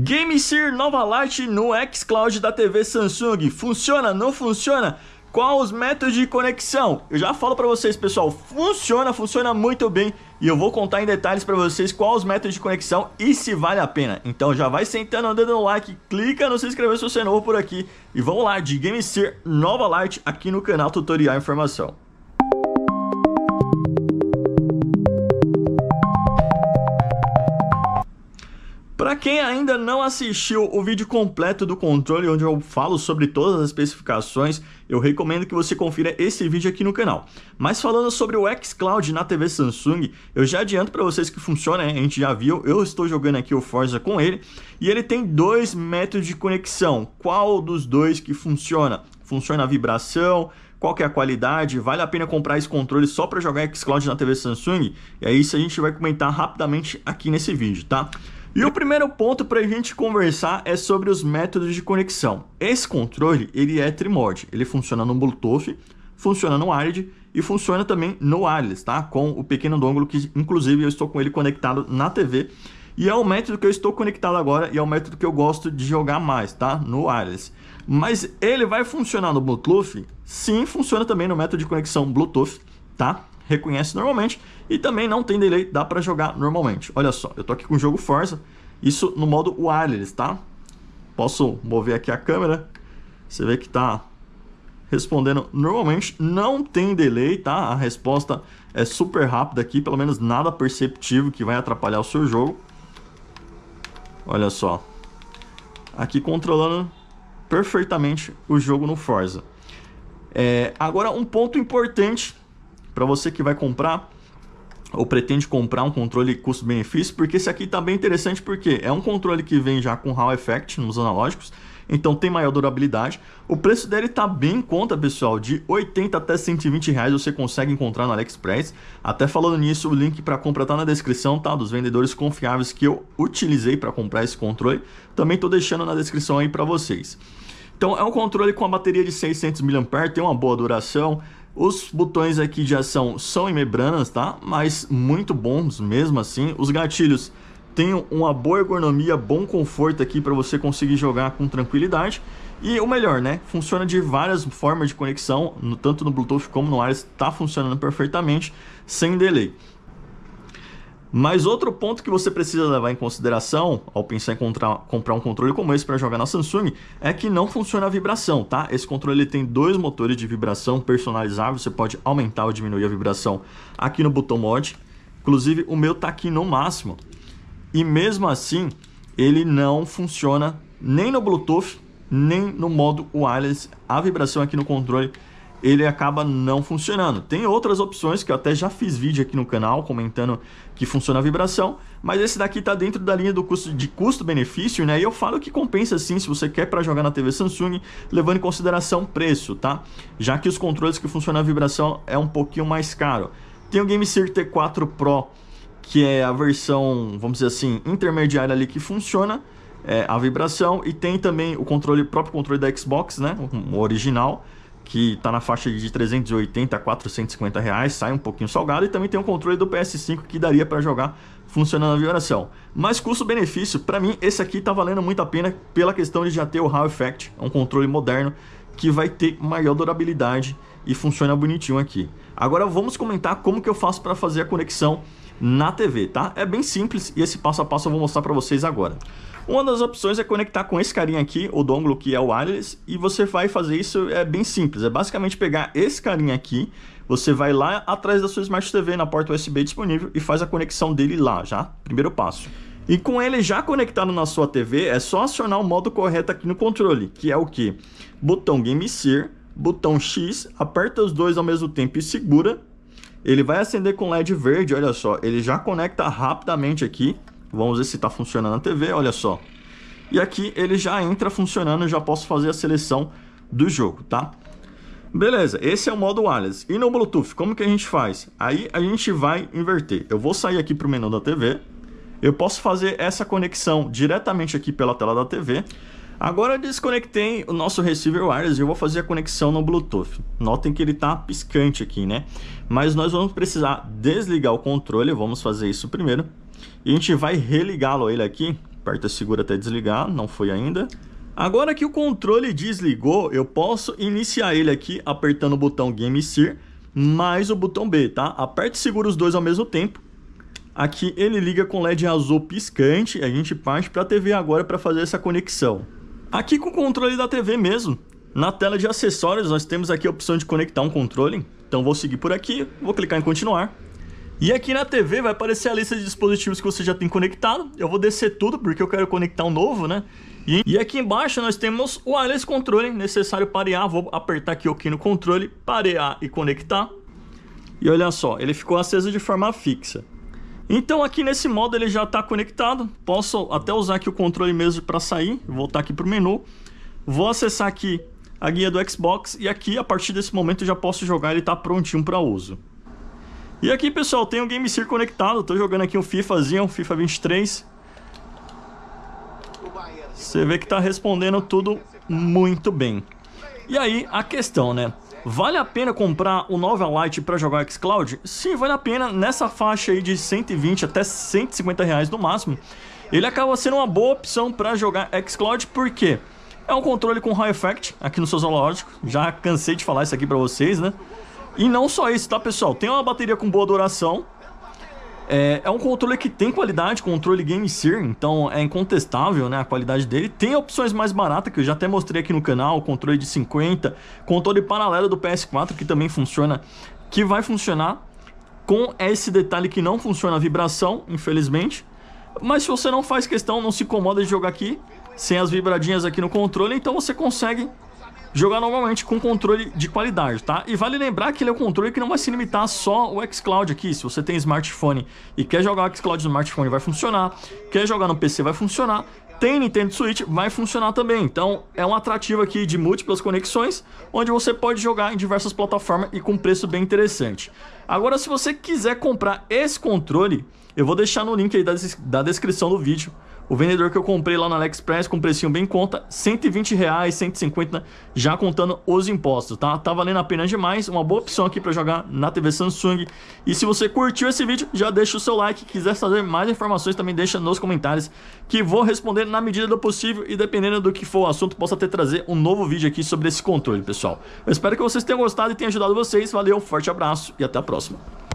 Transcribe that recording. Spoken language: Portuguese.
GameSir nova light no xCloud da TV Samsung. Funciona? Não funciona? Qual os métodos de conexão? Eu já falo para vocês, pessoal, funciona, funciona muito bem e eu vou contar em detalhes para vocês qual os métodos de conexão e se vale a pena. Então já vai sentando o dedo no like, clica no se inscrever se você é novo por aqui e vamos lá de GameSir Nova Light aqui no canal Tutorial Informação. Para quem ainda não assistiu o vídeo completo do controle, onde eu falo sobre todas as especificações, eu recomendo que você confira esse vídeo aqui no canal. Mas falando sobre o xCloud na TV Samsung, eu já adianto para vocês que funciona, a gente já viu, eu estou jogando aqui o Forza com ele, e ele tem dois métodos de conexão. Qual dos dois que funciona? Funciona a vibração, qual que é a qualidade, vale a pena comprar esse controle só para jogar xCloud na TV Samsung? E é isso a gente vai comentar rapidamente aqui nesse vídeo, tá? E o primeiro ponto para a gente conversar é sobre os métodos de conexão. Esse controle ele é trimode, ele funciona no Bluetooth, funciona no ARD e funciona também no wireless, tá? Com o pequeno dongle que inclusive eu estou com ele conectado na TV. E é o método que eu estou conectado agora e é o método que eu gosto de jogar mais, tá? No wireless. Mas ele vai funcionar no Bluetooth? Sim, funciona também no método de conexão Bluetooth, tá? reconhece normalmente e também não tem delay, dá para jogar normalmente. Olha só, eu tô aqui com o jogo Forza, isso no modo wireless, tá? Posso mover aqui a câmera, você vê que tá respondendo normalmente, não tem delay, tá? A resposta é super rápida aqui, pelo menos nada perceptivo que vai atrapalhar o seu jogo. Olha só, aqui controlando perfeitamente o jogo no Forza. É, agora um ponto importante para você que vai comprar ou pretende comprar um controle custo-benefício, porque esse aqui está bem interessante porque é um controle que vem já com Hall Effect nos analógicos, então tem maior durabilidade. O preço dele está bem em conta, pessoal, de 80 até 120 reais você consegue encontrar no AliExpress. Até falando nisso, o link para compra tá na descrição, tá? Dos vendedores confiáveis que eu utilizei para comprar esse controle. Também estou deixando na descrição aí para vocês. Então é um controle com a bateria de 600 mAh, tem uma boa duração, os botões aqui de ação são membranas, tá? Mas muito bons mesmo assim. Os gatilhos têm uma boa ergonomia, bom conforto aqui para você conseguir jogar com tranquilidade. E o melhor, né? Funciona de várias formas de conexão, no, tanto no Bluetooth como no wireless, está funcionando perfeitamente, sem delay. Mas outro ponto que você precisa levar em consideração ao pensar em comprar, um controle como esse para jogar na Samsung é que não funciona a vibração, tá? Esse controle tem dois motores de vibração personalizável, você pode aumentar ou diminuir a vibração aqui no botão mod. Inclusive, o meu está aqui no máximo. E mesmo assim, ele não funciona nem no Bluetooth, nem no modo wireless. A vibração aqui no controle ele acaba não funcionando. Tem outras opções que eu até já fiz vídeo aqui no canal comentando que funciona a vibração, mas esse daqui está dentro da linha do custo de custo-benefício, né? E eu falo que compensa sim se você quer para jogar na TV Samsung, levando em consideração preço, tá? Já que os controles que funcionam a vibração é um pouquinho mais caro. Tem o Game Gear T4 Pro, que é a versão, vamos dizer assim, intermediária ali que funciona é, a vibração e tem também o controle o próprio controle da Xbox, né? O original que está na faixa de 380 a 450 reais, sai um pouquinho salgado, e também tem um controle do PS5 que daria para jogar funcionando a vibração. Mas custo-benefício, para mim, esse aqui está valendo muito a pena pela questão de já ter o Hall Effect, um controle moderno que vai ter maior durabilidade e funciona bonitinho aqui. Agora vamos comentar como que eu faço para fazer a conexão na TV, tá? É bem simples e esse passo a passo eu vou mostrar para vocês agora. Uma das opções é conectar com esse carinha aqui, o dongle que é o wireless, e você vai fazer isso é bem simples, é basicamente pegar esse carinha aqui, você vai lá atrás da sua Smart TV na porta USB disponível e faz a conexão dele lá, já, primeiro passo. E com ele já conectado na sua TV, é só acionar o modo correto aqui no controle, que é o que? Botão Game Sear, botão X, aperta os dois ao mesmo tempo e segura. Ele vai acender com LED verde, olha só, ele já conecta rapidamente aqui. Vamos ver se está funcionando a TV, olha só. E aqui ele já entra funcionando, eu já posso fazer a seleção do jogo, tá? Beleza, esse é o modo wireless. E no Bluetooth, como que a gente faz? Aí a gente vai inverter. Eu vou sair aqui para o menu da TV. Eu posso fazer essa conexão diretamente aqui pela tela da TV. Agora desconectei o nosso receiver wireless e eu vou fazer a conexão no Bluetooth. Notem que ele está piscante aqui, né? Mas nós vamos precisar desligar o controle, vamos fazer isso primeiro. E a gente vai religá-lo ele aqui. Aperta segura até desligar, não foi ainda. Agora que o controle desligou, eu posso iniciar ele aqui apertando o botão Game Sear mais o botão B, tá? Aperta e segura os dois ao mesmo tempo. Aqui ele liga com LED azul piscante. A gente parte para a TV agora para fazer essa conexão. Aqui com o controle da TV mesmo. Na tela de acessórios nós temos aqui a opção de conectar um controle. Então vou seguir por aqui, vou clicar em continuar. E aqui na TV vai aparecer a lista de dispositivos que você já tem conectado. Eu vou descer tudo porque eu quero conectar um novo, né? E, e aqui embaixo nós temos o wireless controle necessário parear. Vou apertar aqui o OK no controle, parear e conectar. E olha só, ele ficou aceso de forma fixa. Então aqui nesse modo ele já está conectado. Posso até usar aqui o controle mesmo para sair. Vou voltar aqui para o menu. Vou acessar aqui a guia do Xbox e aqui a partir desse momento já posso jogar. Ele está prontinho para uso. E aqui, pessoal, tem um Game conectado. Tô jogando aqui um FIFAzinho, um FIFA 23. Você vê que tá respondendo tudo muito bem. E aí, a questão, né? Vale a pena comprar o Nova Lite para jogar xCloud? Sim, vale a pena. Nessa faixa aí de 120 até 150 reais no máximo, ele acaba sendo uma boa opção para jogar xCloud, porque é um controle com High Effect aqui no seu zoológico. Já cansei de falar isso aqui para vocês, né? E não só isso, tá, pessoal? Tem uma bateria com boa duração. É, é um controle que tem qualidade, controle Game então é incontestável né, a qualidade dele. Tem opções mais baratas, que eu já até mostrei aqui no canal, controle de 50, controle paralelo do PS4, que também funciona, que vai funcionar com esse detalhe que não funciona a vibração, infelizmente. Mas se você não faz questão, não se incomoda de jogar aqui, sem as vibradinhas aqui no controle, então você consegue jogar normalmente com controle de qualidade, tá? E vale lembrar que ele é um controle que não vai se limitar só o xCloud aqui. Se você tem smartphone e quer jogar o xCloud no smartphone, vai funcionar. Quer jogar no PC, vai funcionar. Tem Nintendo Switch, vai funcionar também. Então, é um atrativo aqui de múltiplas conexões, onde você pode jogar em diversas plataformas e com preço bem interessante. Agora, se você quiser comprar esse controle, eu vou deixar no link aí da, des da descrição do vídeo o vendedor que eu comprei lá na AliExpress, com precinho bem conta, 120 reais, 150, já contando os impostos, tá? Tá valendo a pena demais, uma boa opção aqui para jogar na TV Samsung. E se você curtiu esse vídeo, já deixa o seu like. Quiser saber mais informações, também deixa nos comentários, que vou responder na medida do possível e dependendo do que for o assunto, posso até trazer um novo vídeo aqui sobre esse controle, pessoal. Eu espero que vocês tenham gostado e tenha ajudado vocês. Valeu, forte abraço e até a próxima.